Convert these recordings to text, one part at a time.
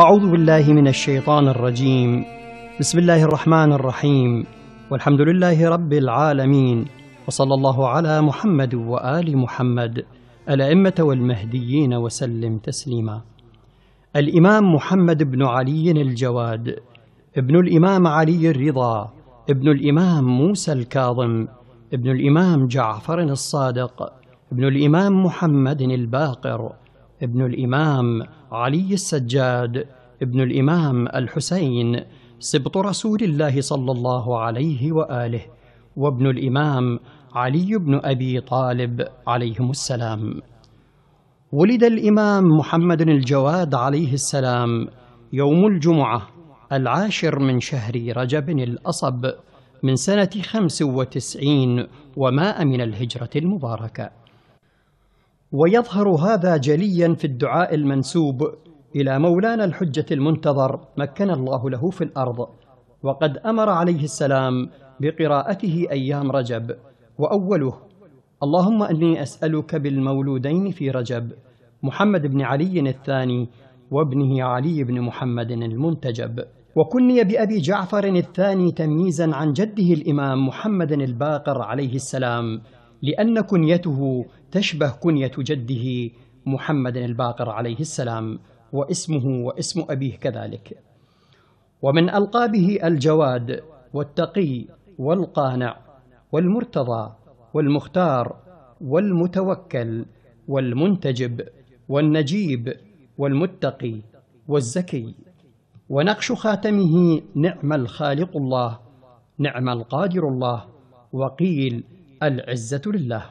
أعوذ بالله من الشيطان الرجيم بسم الله الرحمن الرحيم والحمد لله رب العالمين وصلى الله على محمد وآل محمد الأئمة والمهديين وسلم تسليما الإمام محمد بن علي الجواد ابن الإمام علي الرضا ابن الإمام موسى الكاظم ابن الإمام جعفر الصادق ابن الإمام محمد الباقر ابن الإمام علي السجاد ابن الإمام الحسين سبط رسول الله صلى الله عليه وآله وابن الإمام علي بن أبي طالب عليهم السلام ولد الإمام محمد الجواد عليه السلام يوم الجمعة العاشر من شهر رجب الأصب من سنة خمس وتسعين ومائه من الهجرة المباركة ويظهر هذا جليا في الدعاء المنسوب إلى مولانا الحجة المنتظر مكن الله له في الأرض وقد أمر عليه السلام بقراءته أيام رجب وأوله اللهم أني أسألك بالمولودين في رجب محمد بن علي الثاني وابنه علي بن محمد المنتجب وكني بأبي جعفر الثاني تمييزا عن جده الإمام محمد الباقر عليه السلام لأن كنيته تشبه كنية جده محمد الباقر عليه السلام واسمه واسم أبيه كذلك ومن ألقابه الجواد والتقي والقانع والمرتضى والمختار والمتوكل والمنتجب والنجيب والمتقي والزكي ونقش خاتمه نعم الخالق الله نعم القادر الله وقيل العزة لله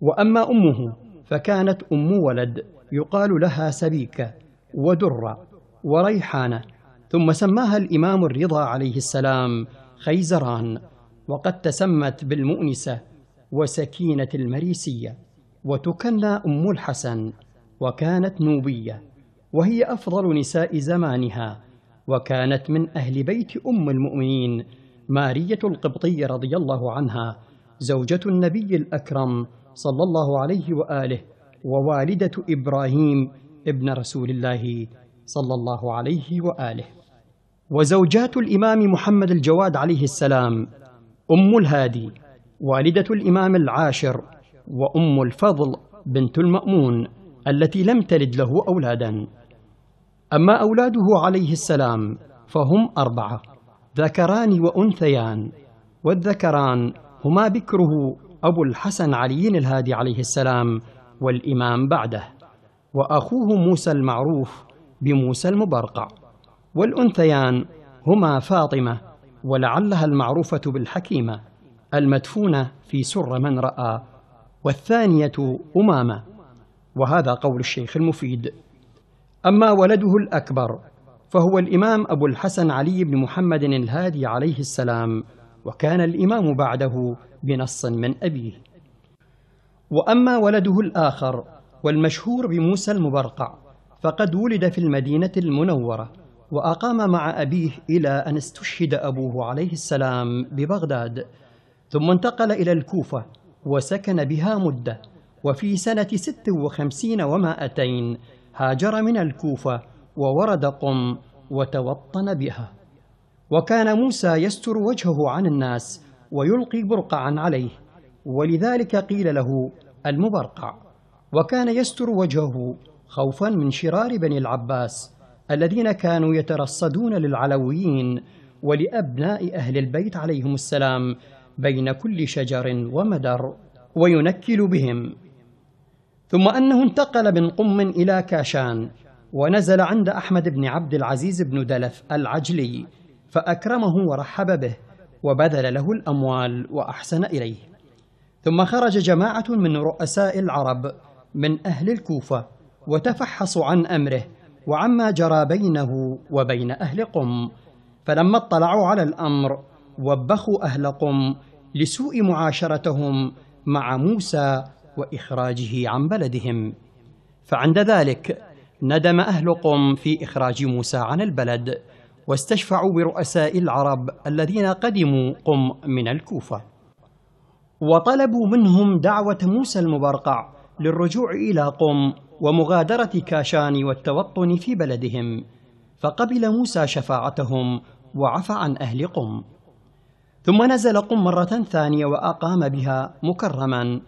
وأما أمه فكانت أم ولد يقال لها سبيكة ودرة وريحانة ثم سماها الإمام الرضا عليه السلام خيزران وقد تسمت بالمؤنسة وسكينة المريسية وتكنى أم الحسن وكانت نوبية وهي أفضل نساء زمانها وكانت من أهل بيت أم المؤمنين مارية القبطي رضي الله عنها زوجة النبي الأكرم صلى الله عليه وآله ووالدة إبراهيم ابن رسول الله صلى الله عليه وآله وزوجات الإمام محمد الجواد عليه السلام أم الهادي والدة الإمام العاشر وأم الفضل بنت المأمون التي لم تلد له أولادا أما أولاده عليه السلام فهم أربعة ذكران وأنثيان والذكران هما بكره أبو الحسن علي الهادي عليه السلام والإمام بعده وأخوه موسى المعروف بموسى المبرقع والأنثيان هما فاطمة ولعلها المعروفة بالحكيمة المدفونة في سر من رأى والثانية أمامة وهذا قول الشيخ المفيد أما ولده الأكبر فهو الإمام أبو الحسن علي بن محمد الهادي عليه السلام وكان الإمام بعده بنص من أبيه وأما ولده الآخر والمشهور بموسى المبرقع فقد ولد في المدينة المنورة وأقام مع أبيه إلى أن استشهد أبوه عليه السلام ببغداد ثم انتقل إلى الكوفة وسكن بها مدة وفي سنة ست وخمسين ومائتين هاجر من الكوفة وورد قم وتوطن بها وكان موسى يستر وجهه عن الناس ويلقي برقعا عليه ولذلك قيل له المبرقع وكان يستر وجهه خوفا من شرار بني العباس الذين كانوا يترصدون للعلويين ولأبناء أهل البيت عليهم السلام بين كل شجر ومدر وينكل بهم ثم أنه انتقل من قم إلى كاشان ونزل عند أحمد بن عبد العزيز بن دلف العجلي فأكرمه ورحب به وبذل له الأموال وأحسن إليه ثم خرج جماعة من رؤساء العرب من أهل الكوفة وتفحصوا عن أمره وعما جرى بينه وبين أهل قم فلما اطلعوا على الأمر وبخوا أهل قم لسوء معاشرتهم مع موسى وإخراجه عن بلدهم فعند ذلك ندم أهل قم في إخراج موسى عن البلد واستشفعوا برؤساء العرب الذين قدموا قم من الكوفة وطلبوا منهم دعوة موسى المبرقع للرجوع إلى قم ومغادرة كاشان والتوطن في بلدهم فقبل موسى شفاعتهم وعفى عن أهل قم ثم نزل قم مرة ثانية وأقام بها مكرما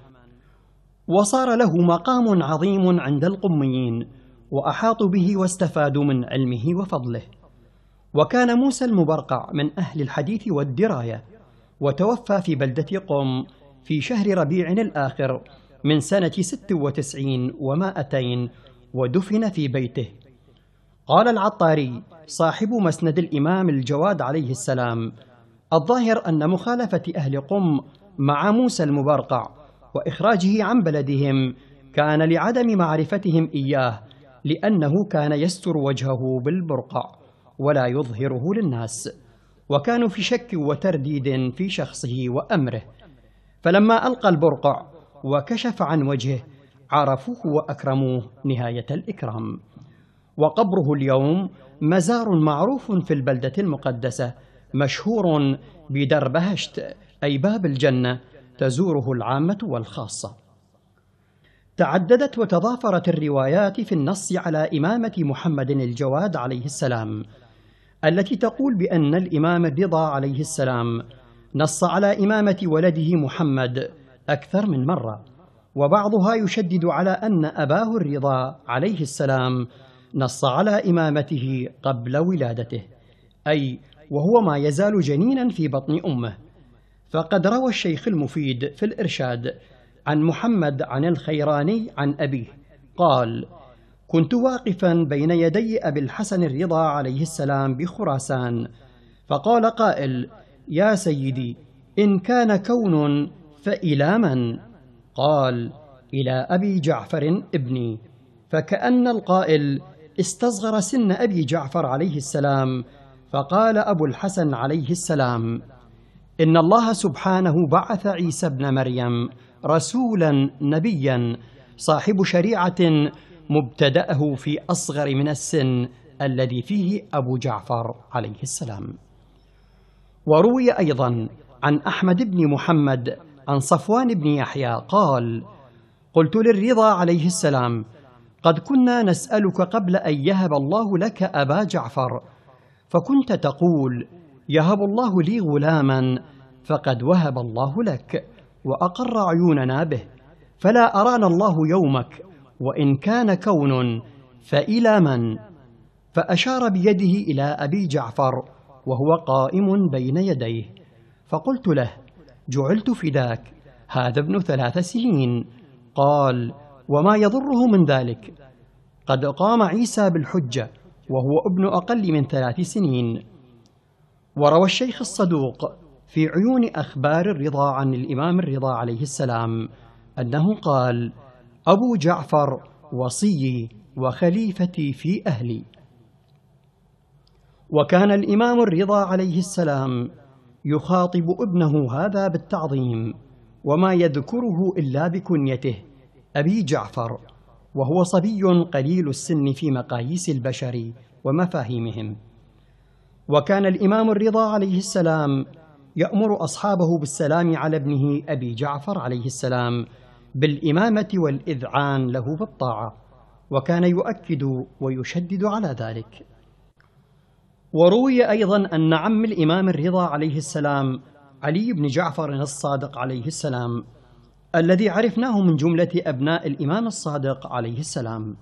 وصار له مقام عظيم عند القميين وأحاطوا به واستفادوا من علمه وفضله وكان موسى المبرقع من أهل الحديث والدراية وتوفى في بلدة قم في شهر ربيع الآخر من سنة ست وتسعين ومائتين ودفن في بيته قال العطاري صاحب مسند الإمام الجواد عليه السلام الظاهر أن مخالفة أهل قم مع موسى المبرقع وإخراجه عن بلدهم كان لعدم معرفتهم إياه لأنه كان يستر وجهه بالبرقع ولا يظهره للناس وكانوا في شك وترديد في شخصه وأمره فلما ألقى البرقع وكشف عن وجهه عرفوه وأكرموه نهاية الإكرام وقبره اليوم مزار معروف في البلدة المقدسة مشهور بدربهشت أي باب الجنة تزوره العامة والخاصة تعددت وتضافرت الروايات في النص على إمامة محمد الجواد عليه السلام التي تقول بأن الإمام الرضا عليه السلام نص على إمامة ولده محمد أكثر من مرة وبعضها يشدد على أن أباه الرضا عليه السلام نص على إمامته قبل ولادته أي وهو ما يزال جنينا في بطن أمه فقد روى الشيخ المفيد في الإرشاد عن محمد عن الخيراني عن أبيه قال كنت واقفا بين يدي أبي الحسن الرضا عليه السلام بخراسان فقال قائل يا سيدي إن كان كون فإلى من؟ قال إلى أبي جعفر ابني فكأن القائل استصغر سن أبي جعفر عليه السلام فقال أبو الحسن عليه السلام إن الله سبحانه بعث عيسى ابن مريم رسولا نبيا صاحب شريعة مبتدأه في أصغر من السن الذي فيه أبو جعفر عليه السلام وروي أيضا عن أحمد بن محمد عن صفوان بن يحيى قال قلت للرضا عليه السلام قد كنا نسألك قبل أن يهب الله لك أبا جعفر فكنت تقول يهب الله لي غلاما فقد وهب الله لك وأقر عيوننا به فلا أرانا الله يومك وإن كان كون فإلى من؟ فأشار بيده إلى أبي جعفر وهو قائم بين يديه فقلت له جعلت فداك هذا ابن ثلاث سنين قال وما يضره من ذلك قد قام عيسى بالحجة وهو ابن أقل من ثلاث سنين وروى الشيخ الصدوق في عيون أخبار الرضا عن الإمام الرضا عليه السلام أنه قال أبو جعفر وصيي وخليفتي في أهلي وكان الإمام الرضا عليه السلام يخاطب ابنه هذا بالتعظيم وما يذكره إلا بكنيته أبي جعفر وهو صبي قليل السن في مقاييس البشر ومفاهيمهم وكان الإمام الرضا عليه السلام يأمر أصحابه بالسلام على ابنه أبي جعفر عليه السلام بالإمامة والإذعان له في الطاعة وكان يؤكد ويشدد على ذلك وروي أيضا أن عم الإمام الرضا عليه السلام علي بن جعفر الصادق عليه السلام الذي عرفناه من جملة أبناء الإمام الصادق عليه السلام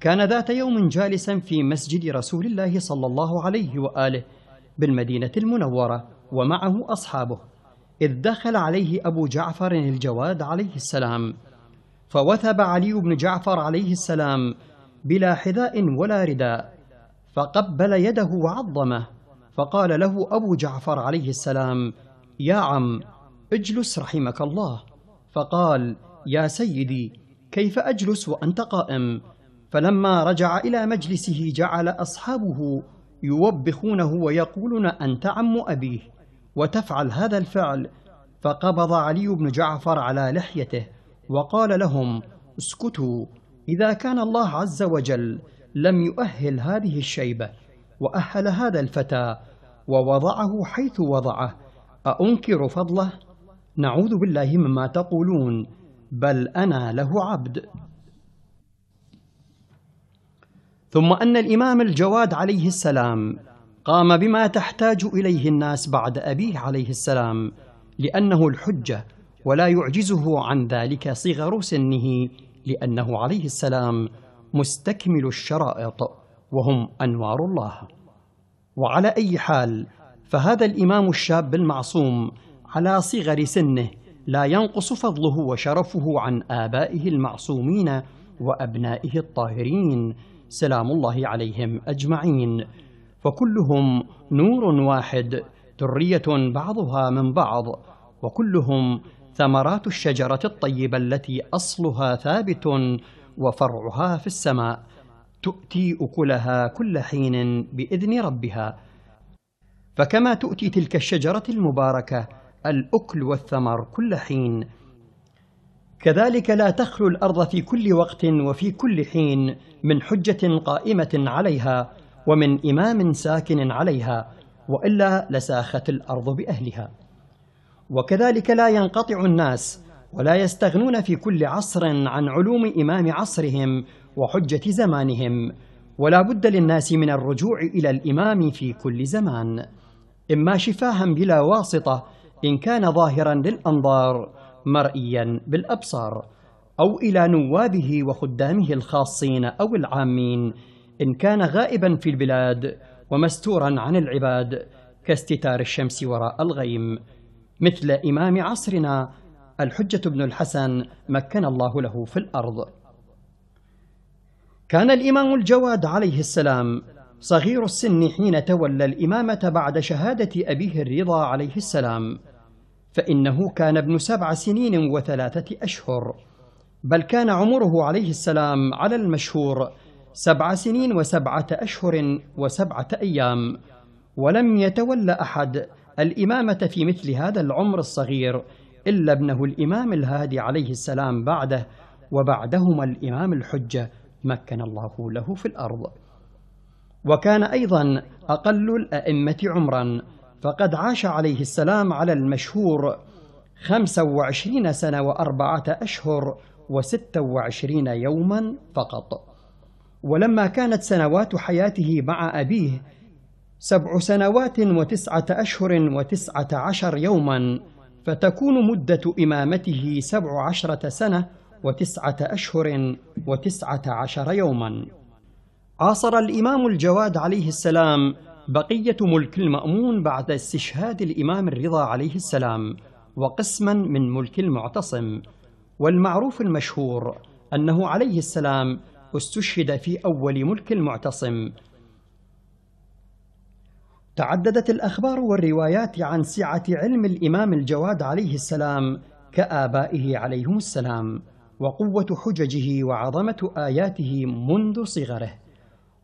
كان ذات يوم جالسا في مسجد رسول الله صلى الله عليه وآله بالمدينة المنورة ومعه أصحابه إذ دخل عليه أبو جعفر الجواد عليه السلام فوثب علي بن جعفر عليه السلام بلا حذاء ولا رداء فقبل يده وعظمه فقال له أبو جعفر عليه السلام يا عم اجلس رحمك الله فقال يا سيدي كيف أجلس وأنت قائم فلما رجع إلى مجلسه جعل أصحابه يوبخونه ويقولون أنت عم أبيه وتفعل هذا الفعل فقبض علي بن جعفر على لحيته وقال لهم اسكتوا إذا كان الله عز وجل لم يؤهل هذه الشيبة وأهل هذا الفتى ووضعه حيث وضعه أأنكر فضله؟ نعوذ بالله مما تقولون بل أنا له عبد ثم أن الإمام الجواد عليه السلام قام بما تحتاج إليه الناس بعد أبيه عليه السلام لأنه الحجة ولا يعجزه عن ذلك صغر سنه لأنه عليه السلام مستكمل الشرائط وهم أنوار الله وعلى أي حال فهذا الإمام الشاب المعصوم على صغر سنه لا ينقص فضله وشرفه عن آبائه المعصومين وأبنائه الطاهرين سلام الله عليهم أجمعين وكلهم نور واحد ذرية بعضها من بعض وكلهم ثمرات الشجرة الطيبة التي أصلها ثابت وفرعها في السماء تؤتي أكلها كل حين بإذن ربها فكما تؤتي تلك الشجرة المباركة الأكل والثمر كل حين كذلك لا تخلو الأرض في كل وقت وفي كل حين من حجة قائمة عليها ومن إمام ساكن عليها وإلا لساخت الأرض بأهلها وكذلك لا ينقطع الناس ولا يستغنون في كل عصر عن علوم إمام عصرهم وحجة زمانهم ولا بد للناس من الرجوع إلى الإمام في كل زمان إما شفاها بلا واسطة إن كان ظاهرا للأنظار مرئيا بالأبصار أو إلى نوابه وخدامه الخاصين أو العامين إن كان غائبا في البلاد ومستورا عن العباد كاستتار الشمس وراء الغيم مثل إمام عصرنا الحجة بن الحسن مكن الله له في الأرض كان الإمام الجواد عليه السلام صغير السن حين تولى الإمامة بعد شهادة أبيه الرضا عليه السلام فإنه كان ابن سبع سنين وثلاثة أشهر بل كان عمره عليه السلام على المشهور سبع سنين وسبعة أشهر وسبعة أيام ولم يتولى أحد الإمامة في مثل هذا العمر الصغير إلا ابنه الإمام الهادي عليه السلام بعده وبعدهما الإمام الحجة مكن الله له في الأرض وكان أيضا أقل الأئمة عمرا فقد عاش عليه السلام على المشهور خمسة وعشرين سنة وأربعة أشهر وستة وعشرين يوما فقط ولما كانت سنوات حياته مع أبيه سبع سنوات وتسعة أشهر وتسعة عشر يوما فتكون مدة إمامته سبع عشرة سنة وتسعة أشهر وتسعة عشر يوما عاصر الإمام الجواد عليه السلام بقية ملك المأمون بعد استشهاد الإمام الرضا عليه السلام وقسما من ملك المعتصم والمعروف المشهور أنه عليه السلام استشهد في أول ملك المعتصم تعددت الأخبار والروايات عن سعة علم الإمام الجواد عليه السلام كآبائه عليهم السلام وقوة حججه وعظمة آياته منذ صغره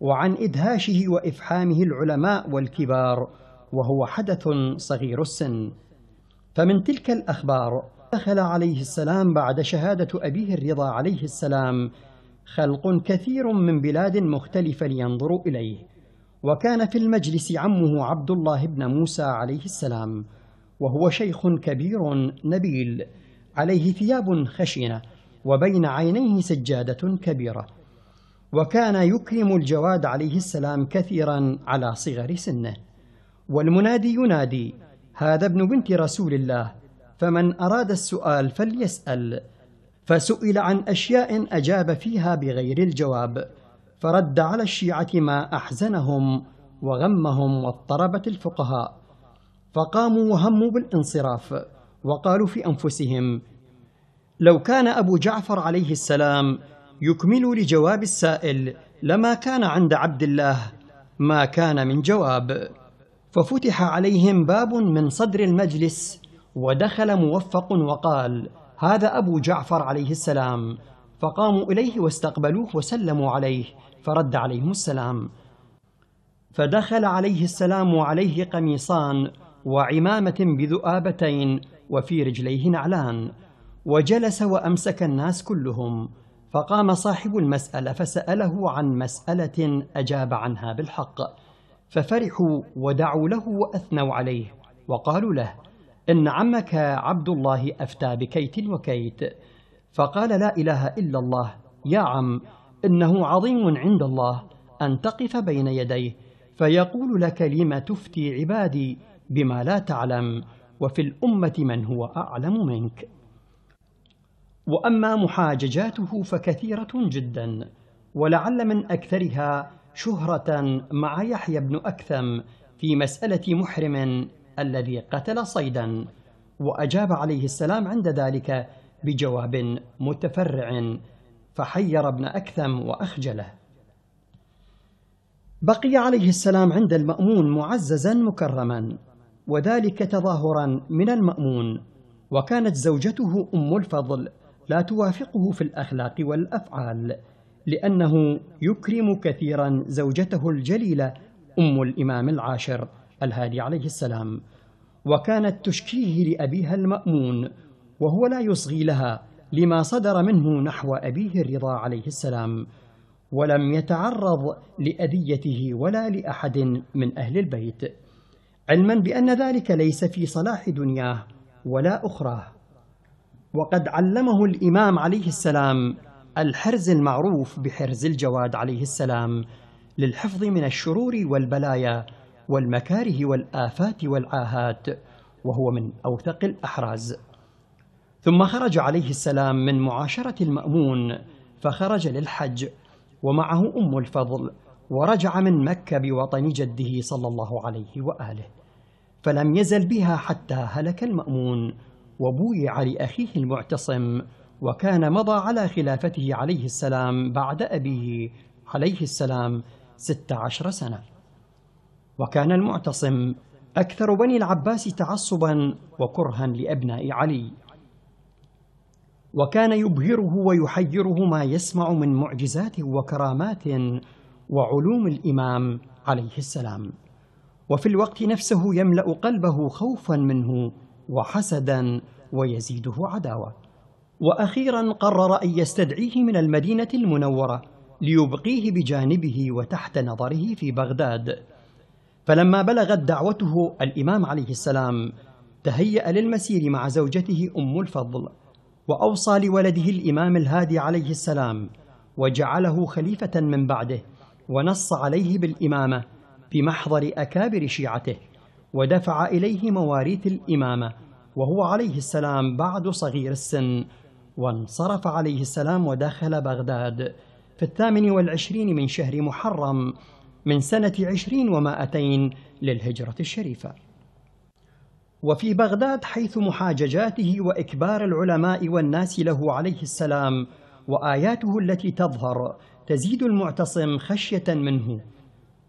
وعن إدهاشه وإفحامه العلماء والكبار وهو حدث صغير السن فمن تلك الأخبار دخل عليه السلام بعد شهادة أبيه الرضا عليه السلام خلق كثير من بلاد مختلفة لينظروا إليه وكان في المجلس عمه عبد الله بن موسى عليه السلام وهو شيخ كبير نبيل عليه ثياب خشنة وبين عينيه سجادة كبيرة وكان يكرم الجواد عليه السلام كثيرا على صغر سنه والمنادي ينادي هذا ابن بنت رسول الله فمن أراد السؤال فليسأل فسئل عن أشياء أجاب فيها بغير الجواب فرد على الشيعة ما أحزنهم وغمهم واضطربت الفقهاء فقاموا وهموا بالانصراف وقالوا في أنفسهم لو كان أبو جعفر عليه السلام يكمل لجواب السائل لما كان عند عبد الله ما كان من جواب ففتح عليهم باب من صدر المجلس ودخل موفق وقال هذا أبو جعفر عليه السلام فقاموا إليه واستقبلوه وسلموا عليه فرد عليهم السلام فدخل عليه السلام وعليه قميصان وعمامة بذؤابتين وفي رجليه نعلان وجلس وأمسك الناس كلهم فقام صاحب المسألة فسأله عن مسألة أجاب عنها بالحق ففرحوا ودعوا له وأثنوا عليه وقالوا له إن عمك عبد الله أفتى بكيت وكيت فقال لا إله إلا الله يا عم إنه عظيم عند الله أن تقف بين يديه فيقول لك لم تفتي عبادي بما لا تعلم وفي الأمة من هو أعلم منك وأما محاججاته فكثيرة جدا ولعل من أكثرها شهرة مع يحيى بن أكثم في مسألة محرم الذي قتل صيدا وأجاب عليه السلام عند ذلك بجواب متفرع فحير ابن أكثم وأخجله بقي عليه السلام عند المأمون معززا مكرما وذلك تظاهرا من المأمون وكانت زوجته أم الفضل لا توافقه في الأخلاق والأفعال لأنه يكرم كثيرا زوجته الجليلة أم الإمام العاشر الهادي عليه السلام وكانت تشكيه لأبيها المأمون وهو لا يصغي لها لما صدر منه نحو أبيه الرضا عليه السلام ولم يتعرض لأذيته ولا لأحد من أهل البيت علما بأن ذلك ليس في صلاح دنياه ولا أخراه وقد علمه الإمام عليه السلام الحرز المعروف بحرز الجواد عليه السلام للحفظ من الشرور والبلايا والمكاره والآفات والعاهات وهو من أوثق الأحراز ثم خرج عليه السلام من معاشرة المأمون فخرج للحج ومعه أم الفضل ورجع من مكة بوطن جده صلى الله عليه وآله فلم يزل بها حتى هلك المأمون وبويع لأخيه المعتصم وكان مضى على خلافته عليه السلام بعد أبيه عليه السلام ست عشر سنة وكان المعتصم أكثر بني العباس تعصبا وكرها لأبناء علي وكان يبهره ويحيره ما يسمع من معجزات وكرامات وعلوم الإمام عليه السلام وفي الوقت نفسه يملأ قلبه خوفا منه وحسدا ويزيده عداوة وأخيرا قرر أن يستدعيه من المدينة المنورة ليبقيه بجانبه وتحت نظره في بغداد فلما بلغت دعوته الإمام عليه السلام تهيأ للمسير مع زوجته أم الفضل وأوصى لولده الإمام الهادي عليه السلام وجعله خليفة من بعده ونص عليه بالإمامة في محضر أكابر شيعته ودفع إليه مواريث الإمامة وهو عليه السلام بعد صغير السن وانصرف عليه السلام ودخل بغداد في الثامن والعشرين من شهر محرم من سنة عشرين ومائتين للهجرة الشريفة وفي بغداد حيث محاججاته وإكبار العلماء والناس له عليه السلام وآياته التي تظهر تزيد المعتصم خشية منه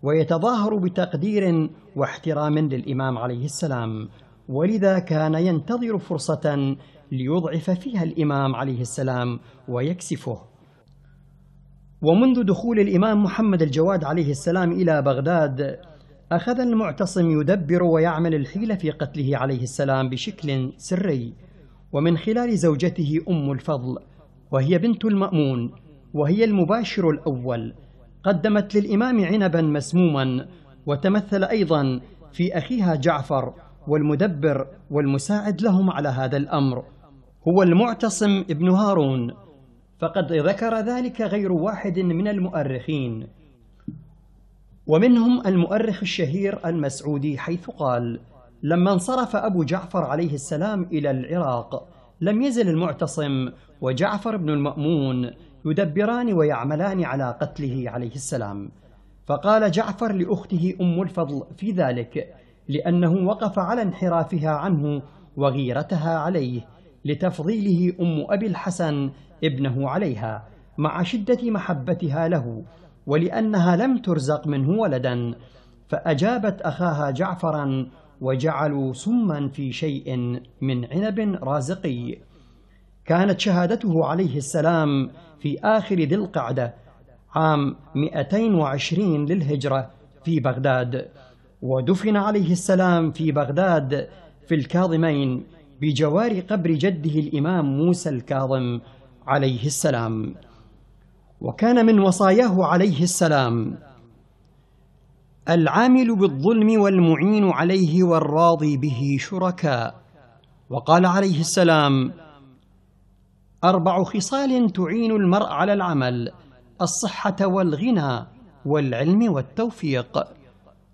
ويتظاهر بتقدير واحترام للإمام عليه السلام ولذا كان ينتظر فرصة ليضعف فيها الإمام عليه السلام ويكسفه ومنذ دخول الإمام محمد الجواد عليه السلام إلى بغداد أخذ المعتصم يدبر ويعمل الحيلة في قتله عليه السلام بشكل سري ومن خلال زوجته أم الفضل وهي بنت المأمون وهي المباشر الأول قدمت للإمام عنبا مسموما وتمثل أيضا في أخيها جعفر والمدبر والمساعد لهم على هذا الأمر هو المعتصم ابن هارون فقد ذكر ذلك غير واحد من المؤرخين ومنهم المؤرخ الشهير المسعودي حيث قال لما انصرف أبو جعفر عليه السلام إلى العراق لم يزل المعتصم وجعفر بن المأمون يدبران ويعملان على قتله عليه السلام فقال جعفر لأخته أم الفضل في ذلك لأنه وقف على انحرافها عنه وغيرتها عليه لتفضيله أم أبي الحسن ابنه عليها مع شدة محبتها له ولأنها لم ترزق منه ولدا فأجابت أخاها جعفرا وجعلوا سما في شيء من عنب رازقي كانت شهادته عليه السلام في آخر ذي القعدة عام 220 للهجرة في بغداد ودفن عليه السلام في بغداد في الكاظمين بجوار قبر جده الإمام موسى الكاظم عليه السلام وكان من وصاياه عليه السلام العامل بالظلم والمعين عليه والراضي به شركاء وقال عليه السلام اربع خصال تعين المرء على العمل الصحه والغنى والعلم والتوفيق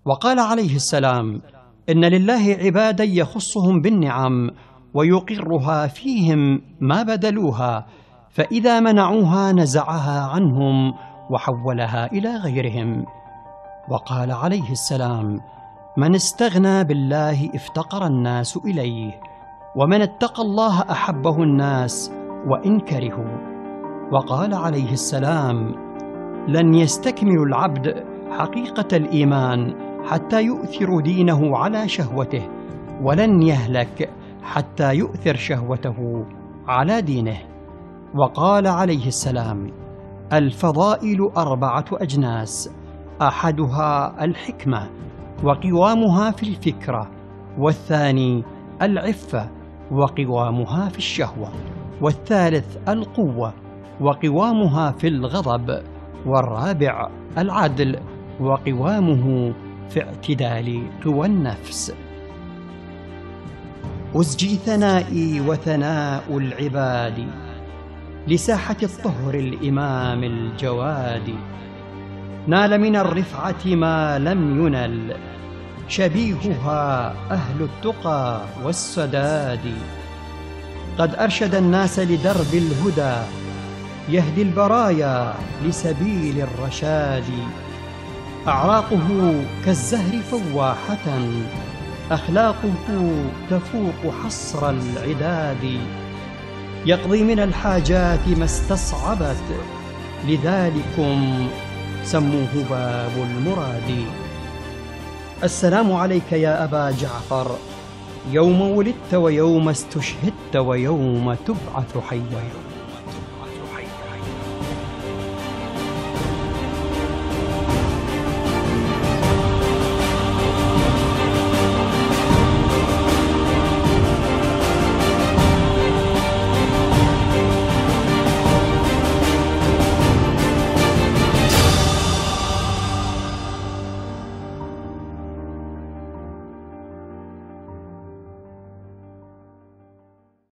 وقال عليه السلام ان لله عبادا يخصهم بالنعم ويقرها فيهم ما بذلوها فإذا منعوها نزعها عنهم وحولها إلى غيرهم وقال عليه السلام من استغنى بالله افتقر الناس إليه ومن اتقى الله أحبه الناس وإن كرهوا وقال عليه السلام لن يستكمل العبد حقيقة الإيمان حتى يؤثر دينه على شهوته ولن يهلك حتى يؤثر شهوته على دينه وقال عليه السلام الفضائل أربعة أجناس أحدها الحكمة وقوامها في الفكرة والثاني العفة وقوامها في الشهوة والثالث القوة وقوامها في الغضب والرابع العدل وقوامه في اعتدال قوى النفس أزجي ثنائي وثناء العباد لساحة الطهر الإمام الجواد نال من الرفعة ما لم ينل شبيهها أهل التقى والسداد قد أرشد الناس لدرب الهدى يهدي البرايا لسبيل الرشاد أعراقه كالزهر فواحة أخلاقه تفوق حصر العداد يقضي من الحاجات ما استصعبت لذلكم سموه باب المراد السلام عليك يا أبا جعفر يوم ولدت ويوم استشهدت ويوم تبعث حيا